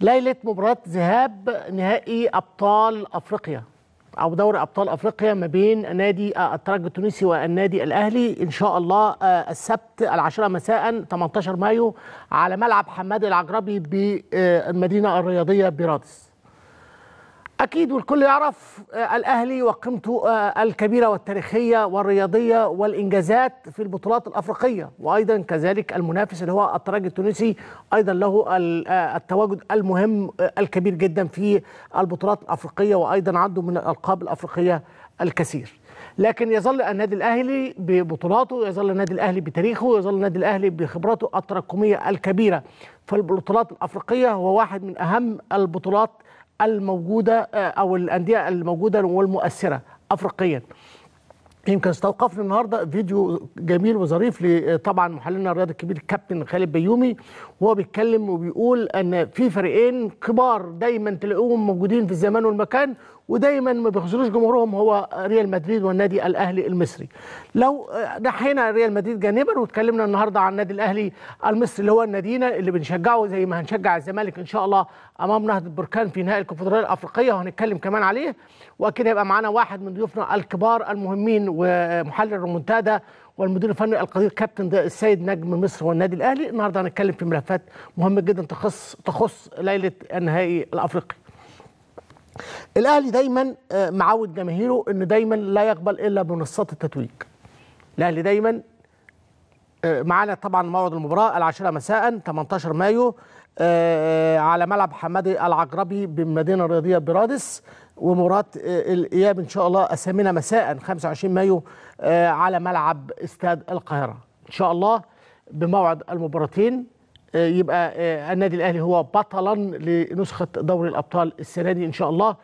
ليلة مباراة ذهاب نهائي أبطال أفريقيا أو دوري أبطال أفريقيا ما بين نادي آه، الترجي التونسي والنادي الأهلي إن شاء الله آه، السبت العاشرة مساء 18 مايو على ملعب حماد العجربي بالمدينة الرياضية برادس أكيد والكل يعرف آه، الأهلي وقيمته آه، الكبيرة والتاريخية والرياضية والإنجازات في البطولات الأفريقية وأيضا كذلك المنافس اللي هو الترجي التونسي أيضا له آه، التواجد المهم الكبير جدا في البطولات الأفريقية وأيضا عنده من الألقاب الأفريقية الكثير لكن يظل النادي الاهلي ببطولاته يظل النادي الاهلي بتاريخه يظل النادي الاهلي بخبراته التراكميه الكبيره فالبطولات الافريقيه هو واحد من اهم البطولات الموجوده آه، او الانديه الموجوده والمؤثره افريقيا يمكن استوقفنا النهارده فيديو جميل وظريف آه، طبعا محللنا الرياضي الكبير الكابتن خالد بيومي وهو بيتكلم وبيقول ان في فريقين كبار دايما تلاقوهم موجودين في الزمان والمكان ودايما ما بيخسروش جمهورهم هو ريال مدريد والنادي الاهلي المصري لو نحينا ريال مدريد جانبا واتكلمنا النهارده عن النادي الاهلي المصري اللي هو نادينا اللي بنشجعه زي ما هنشجع الزمالك ان شاء الله امام نهضه بركان في نهائي الكونفدراليه الافريقيه وهنتكلم كمان عليه واكيد هيبقى معانا واحد من ضيوفنا الكبار المهمين ومحلل ريمونتادا والمدير الفني القدير كابتن السيد نجم مصر والنادي الاهلي النهارده هنتكلم في ملفات مهمه جدا تخص تخص ليله النهائي الافريقي الاهلي دايما آه، معود جماهيره ان دايما لا يقبل الا بمنصات التتويج الاهلي دايما آه، معانا طبعا موعد المباراه العاشره مساء 18 مايو آه، على ملعب حمادي العقربي بالمدينه الرياضيه برادس ومباراه الاياب ان شاء الله الثامنه مساء 25 مايو على ملعب استاد القاهره ان شاء الله بموعد المباراتين يبقى النادي الاهلي هو بطلا لنسخه دوري الابطال السنه دي ان شاء الله